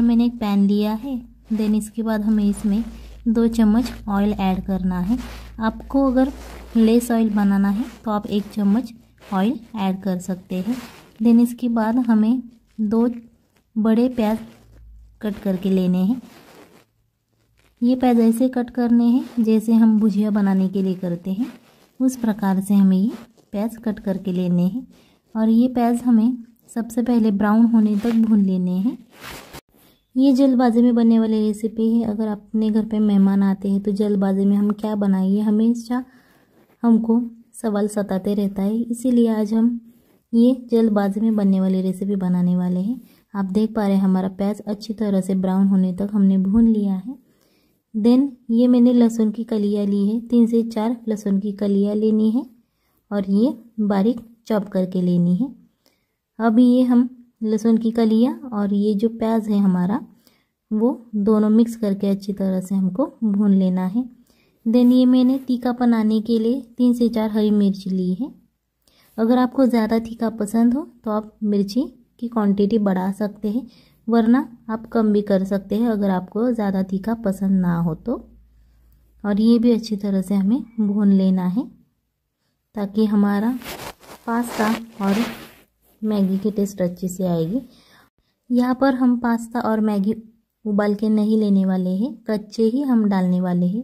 पर मैंने एक पैन लिया है देन इसके बाद हमें इसमें दो चम्मच ऑयल ऐड करना है आपको अगर लेस ऑयल बनाना है तो आप एक चम्मच ऑयल ऐड कर सकते हैं देन इसके बाद हमें दो बड़े प्याज कट करके लेने हैं ये प्याज ऐसे कट करने हैं जैसे हम भुजिया बनाने के लिए करते हैं उस प्रकार से हमें ये प्याज कट करके लेने हैं और ये प्याज हमें सबसे पहले ब्राउन होने तक भून लेने हैं ये जल्दबाजी में बनने वाली रेसिपी है अगर अपने घर पे मेहमान आते हैं तो जल्दबाजी में हम क्या बनाइए हमेशा हमको सवाल सताते रहता है इसीलिए आज हम ये जल्दबाजी में बनने वाली रेसिपी बनाने वाले हैं आप देख पा रहे हैं हमारा प्याज अच्छी तरह से ब्राउन होने तक हमने भून लिया है देन ये मैंने लहसुन की कलियाँ ली है तीन से चार लहसुन की कलियाँ लेनी है और ये बारीक चॉप करके लेनी है अब ये हम लहसुन की कलियाँ और ये जो प्याज है हमारा वो दोनों मिक्स करके अच्छी तरह से हमको भून लेना है देन ये मैंने तीखा बनाने के लिए तीन से चार हरी मिर्ची ली है अगर आपको ज़्यादा तीखा पसंद हो तो आप मिर्ची की क्वांटिटी बढ़ा सकते हैं वरना आप कम भी कर सकते हैं अगर आपको ज़्यादा तीखा पसंद ना हो तो और ये भी अच्छी तरह से हमें भून लेना है ताकि हमारा पास्ता और मैगी की टेस्ट अच्छे से आएगी यहाँ पर हम पास्ता और मैगी उबाल के नहीं लेने वाले हैं कच्चे ही हम डालने वाले हैं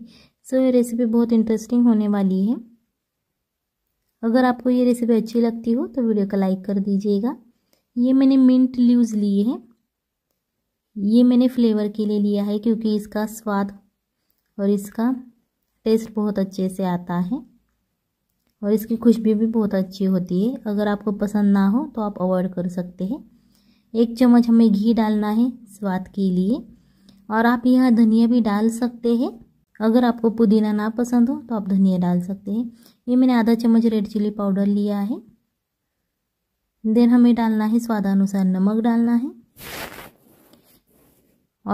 सो ये रेसिपी बहुत इंटरेस्टिंग होने वाली है अगर आपको ये रेसिपी अच्छी लगती हो तो वीडियो को लाइक कर दीजिएगा ये मैंने मिंट लीव्स लिए हैं ये मैंने फ्लेवर के लिए लिया है क्योंकि इसका स्वाद और इसका टेस्ट बहुत अच्छे से आता है और इसकी खुशबू भी बहुत अच्छी होती है अगर आपको पसंद ना हो तो आप अवॉइड कर सकते हैं एक चम्मच हमें घी डालना है स्वाद के लिए और आप यहाँ धनिया भी डाल सकते हैं अगर आपको पुदीना ना पसंद हो तो आप धनिया डाल सकते हैं ये मैंने आधा चम्मच रेड चिली पाउडर लिया है देन हमें डालना है स्वादानुसार नमक डालना है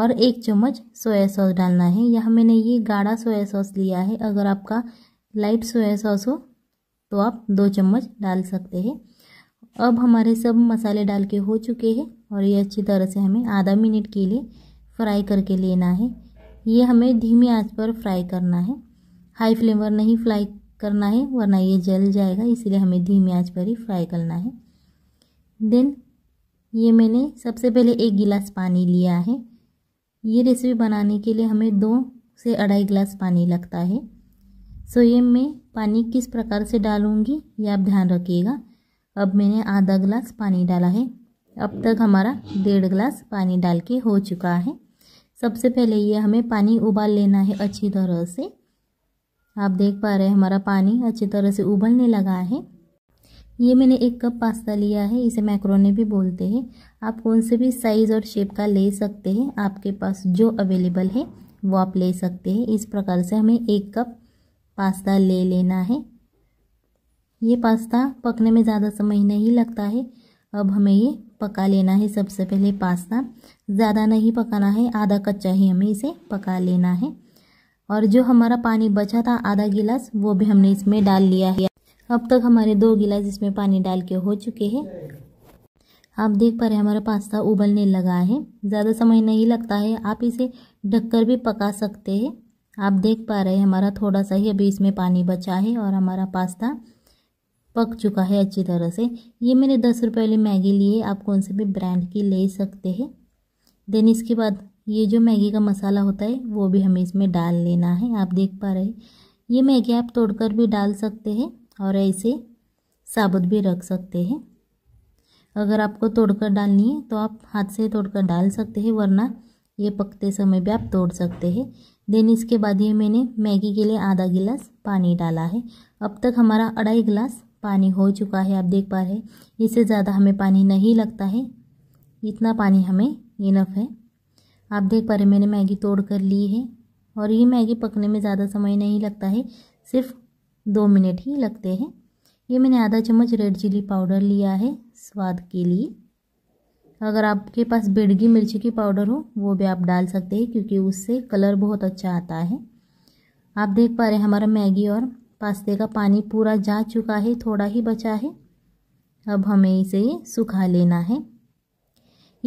और एक चम्मच सोया सॉस डालना है यहाँ मैंने ये गाढ़ा सोया सॉस लिया है अगर आपका लाइट सोया सॉस हो तो आप दो चम्मच डाल सकते हैं अब हमारे सब मसाले डाल के हो चुके हैं और ये अच्छी तरह से हमें आधा मिनट के लिए फ्राई करके लेना है ये हमें धीमी आंच पर फ्राई करना है हाई फ्लेम पर नहीं फ्राई करना है वरना ये जल जाएगा इसलिए हमें धीमी आंच पर ही फ्राई करना है देन ये मैंने सबसे पहले एक गिलास पानी लिया है ये रेसिपी बनाने के लिए हमें दो से अढ़ाई गिलास पानी लगता है सो ये मैं पानी किस प्रकार से डालूँगी ये आप ध्यान रखिएगा अब मैंने आधा ग्लास पानी डाला है अब तक हमारा डेढ़ ग्लास पानी डाल के हो चुका है सबसे पहले ये हमें पानी उबाल लेना है अच्छी तरह से आप देख पा रहे हैं हमारा पानी अच्छी तरह से उबलने लगा है ये मैंने एक कप पास्ता लिया है इसे मैक्रोनी भी बोलते हैं आप कौन से भी साइज़ और शेप का ले सकते हैं आपके पास जो अवेलेबल है वो आप ले सकते हैं इस प्रकार से हमें एक कप पास्ता ले लेना है ये पास्ता पकने में ज़्यादा समय नहीं लगता है अब हमें ये पका लेना है सबसे पहले पास्ता ज़्यादा नहीं पकाना है आधा कच्चा ही हमें इसे पका लेना है और जो हमारा पानी बचा था आधा गिलास वो भी हमने इसमें डाल लिया है अब तक हमारे दो गिलास इसमें पानी डाल के हो चुके हैं आप देख पा रहे हैं हमारा पास्ता उबलने लगा है ज़्यादा समय नहीं लगता है आप इसे ढककर भी पका सकते हैं आप देख पा रहे हैं हमारा थोड़ा सा ही अभी इसमें पानी बचा है और हमारा पास्ता पक चुका है अच्छी तरह से ये मैंने दस रुपये वाली मैगी ली है आप कौन से भी ब्रांड की ले सकते हैं देन इसके बाद ये जो मैगी का मसाला होता है वो भी हमें इसमें डाल लेना है आप देख पा रहे ये मैगी आप तोड़कर भी डाल सकते हैं और ऐसे साबुत भी रख सकते हैं अगर आपको तोड़कर डालनी है तो आप हाथ से तोड़कर डाल सकते हैं वरना ये पकते समय भी आप तोड़ सकते हैं देन इसके बाद ये मैंने मैगी के लिए आधा गिलास पानी डाला है अब तक हमारा अढ़ाई गिलास पानी हो चुका है आप देख पा रहे हैं इससे ज़्यादा हमें पानी नहीं लगता है इतना पानी हमें इनफ है आप देख पा रहे मैंने मैगी तोड़ कर ली है और ये मैगी पकने में ज़्यादा समय नहीं लगता है सिर्फ दो मिनट ही लगते हैं ये मैंने आधा चम्मच रेड चिली पाउडर लिया है स्वाद के लिए अगर आपके पास बेडगी मिर्ची की पाउडर हो वो भी आप डाल सकते हैं क्योंकि उससे कलर बहुत अच्छा आता है आप देख पा रहे हैं हमारा मैगी और पास्ते का पानी पूरा जा चुका है थोड़ा ही बचा है अब हमें इसे सुखा लेना है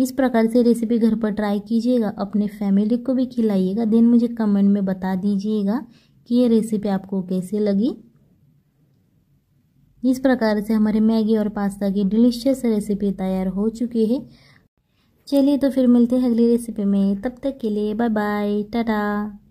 इस प्रकार से रेसिपी घर पर ट्राई कीजिएगा अपने फैमिली को भी खिलाइएगा देन मुझे कमेंट में बता दीजिएगा कि ये रेसिपी आपको कैसे लगी इस प्रकार से हमारे मैगी और पास्ता की डिलीशियस रेसिपी तैयार हो चुकी है चलिए तो फिर मिलते हैं अगली रेसिपी में तब तक के लिए बाय बाय टाटा